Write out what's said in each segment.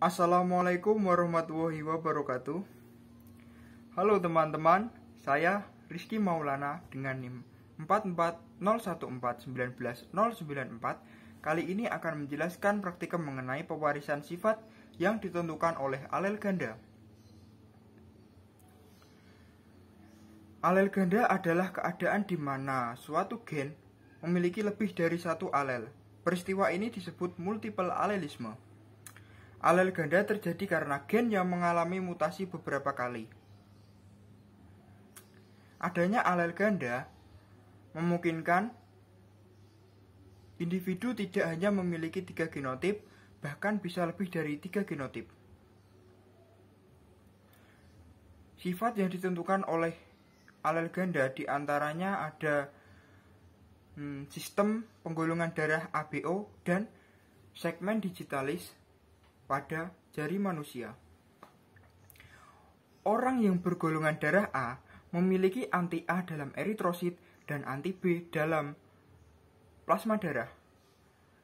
Assalamualaikum warahmatullahi wabarakatuh. Halo teman-teman, saya Rizky Maulana dengan NIM 44014199094. Kali ini akan menjelaskan praktikum mengenai pewarisan sifat yang ditentukan oleh alel ganda. Alel ganda adalah keadaan di mana suatu gen memiliki lebih dari satu alel. Peristiwa ini disebut multiple alelisme. Alel ganda terjadi karena gen yang mengalami mutasi beberapa kali. Adanya alel ganda memungkinkan individu tidak hanya memiliki tiga genotip, bahkan bisa lebih dari tiga genotip. Sifat yang ditentukan oleh alel ganda diantaranya ada hmm, sistem penggolongan darah ABO dan segmen digitalis pada jari manusia. Orang yang bergolongan darah A memiliki anti A dalam eritrosit dan anti B dalam plasma darah.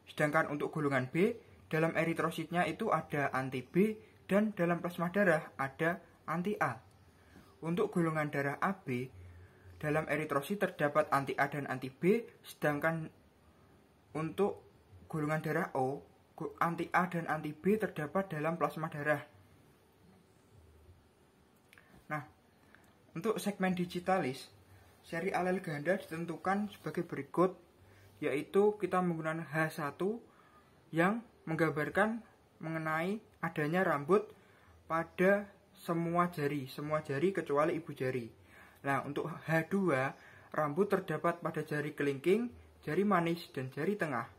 Sedangkan untuk golongan B, dalam eritrositnya itu ada anti B dan dalam plasma darah ada anti A. Untuk golongan darah AB, dalam eritrosit terdapat anti A dan anti B, sedangkan untuk golongan darah O anti A dan anti B terdapat dalam plasma darah. Nah, untuk segmen digitalis, seri alel ganda ditentukan sebagai berikut, yaitu kita menggunakan H1 yang menggambarkan mengenai adanya rambut pada semua jari, semua jari kecuali ibu jari. Nah, untuk H2, rambut terdapat pada jari kelingking, jari manis, dan jari tengah.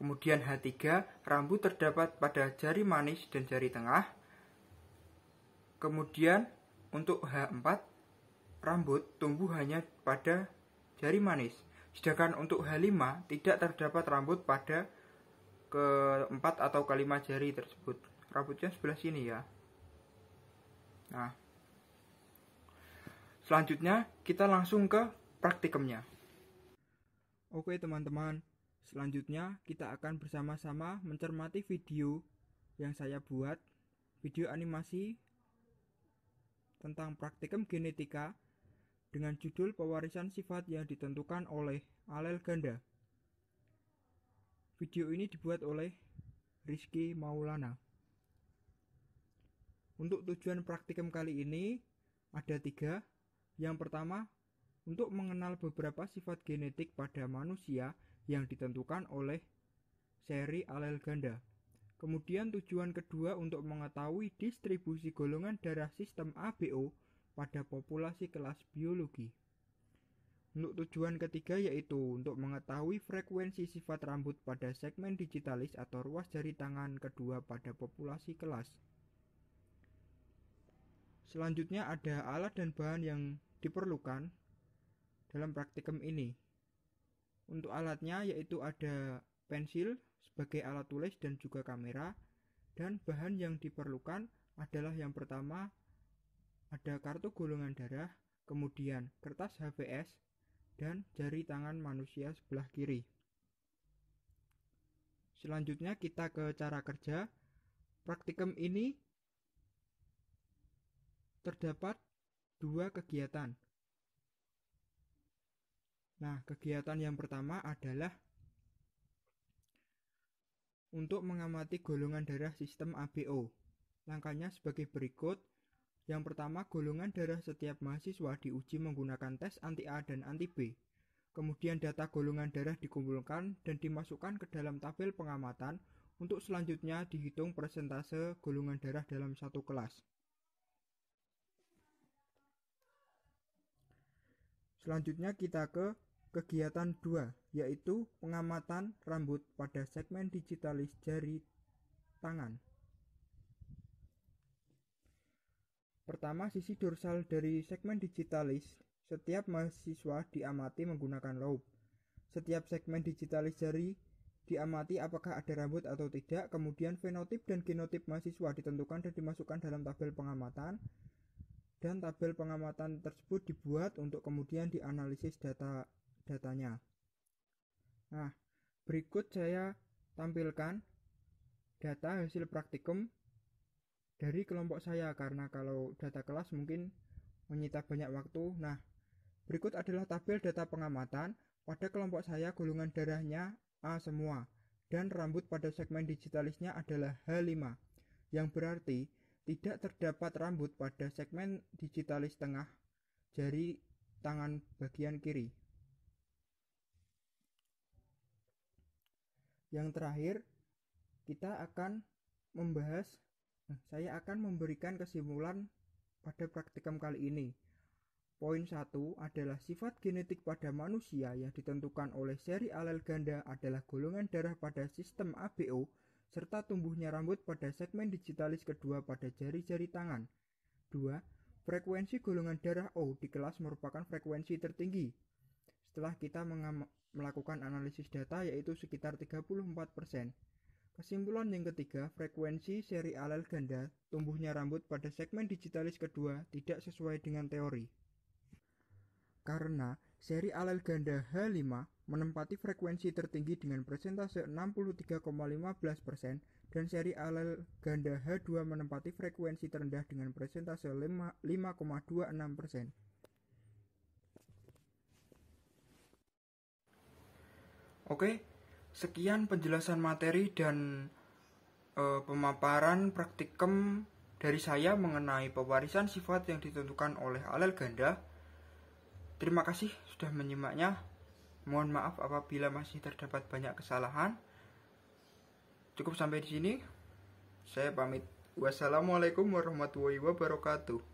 Kemudian H3, rambut terdapat pada jari manis dan jari tengah. Kemudian untuk H4, rambut tumbuh hanya pada jari manis. Sedangkan untuk H5 tidak terdapat rambut pada keempat atau kelima jari tersebut. Rambutnya sebelah sini ya. Nah, selanjutnya kita langsung ke praktikumnya. Oke teman-teman, Selanjutnya, kita akan bersama-sama mencermati video yang saya buat, video animasi tentang praktikum genetika dengan judul pewarisan sifat yang ditentukan oleh alel ganda. Video ini dibuat oleh Rizky Maulana. Untuk tujuan praktikum kali ini ada tiga. Yang pertama, untuk mengenal beberapa sifat genetik pada manusia yang ditentukan oleh seri alel ganda. Kemudian tujuan kedua untuk mengetahui distribusi golongan darah sistem ABO pada populasi kelas biologi. Untuk tujuan ketiga yaitu untuk mengetahui frekuensi sifat rambut pada segmen digitalis atau ruas jari tangan kedua pada populasi kelas. Selanjutnya ada alat dan bahan yang diperlukan dalam praktikum ini, untuk alatnya yaitu ada pensil sebagai alat tulis dan juga kamera. Dan bahan yang diperlukan adalah yang pertama ada kartu golongan darah, kemudian kertas HVS, dan jari tangan manusia sebelah kiri. Selanjutnya kita ke cara kerja. Praktikum ini terdapat dua kegiatan. Nah, kegiatan yang pertama adalah untuk mengamati golongan darah sistem ABO. Langkahnya sebagai berikut. Yang pertama, golongan darah setiap mahasiswa diuji menggunakan tes anti A dan anti B. Kemudian data golongan darah dikumpulkan dan dimasukkan ke dalam tabel pengamatan untuk selanjutnya dihitung persentase golongan darah dalam satu kelas. Selanjutnya kita ke Kegiatan dua yaitu pengamatan rambut pada segmen digitalis jari tangan. Pertama, sisi dorsal dari segmen digitalis. Setiap mahasiswa diamati menggunakan lobe. Setiap segmen digitalis jari diamati apakah ada rambut atau tidak, kemudian fenotip dan genotip mahasiswa ditentukan dan dimasukkan dalam tabel pengamatan dan tabel pengamatan tersebut dibuat untuk kemudian dianalisis data datanya. Nah, berikut saya tampilkan data hasil praktikum dari kelompok saya karena kalau data kelas mungkin menyita banyak waktu. Nah, berikut adalah tabel data pengamatan pada kelompok saya golongan darahnya A semua dan rambut pada segmen digitalisnya adalah H5 yang berarti tidak terdapat rambut pada segmen digitalis tengah jari tangan bagian kiri. yang terakhir kita akan membahas eh, saya akan memberikan kesimpulan pada praktikum kali ini. Poin satu adalah sifat genetik pada manusia yang ditentukan oleh seri alel ganda adalah golongan darah pada sistem ABO serta tumbuhnya rambut pada segmen digitalis kedua pada jari-jari tangan. Dua, Frekuensi golongan darah O di kelas merupakan frekuensi tertinggi setelah kita melakukan analisis data yaitu sekitar 34%. Kesimpulan yang ketiga, frekuensi seri alel ganda tumbuhnya rambut pada segmen digitalis kedua tidak sesuai dengan teori. Karena seri alel ganda H5 menempati frekuensi tertinggi dengan persentase 63,15% dan seri alel ganda H2 menempati frekuensi terendah dengan persentase 5,26%. Oke, sekian penjelasan materi dan e, pemaparan praktikum dari saya mengenai pewarisan sifat yang ditentukan oleh alel ganda. Terima kasih sudah menyimaknya. Mohon maaf apabila masih terdapat banyak kesalahan. Cukup sampai di sini. Saya pamit. Wassalamualaikum warahmatullahi wabarakatuh.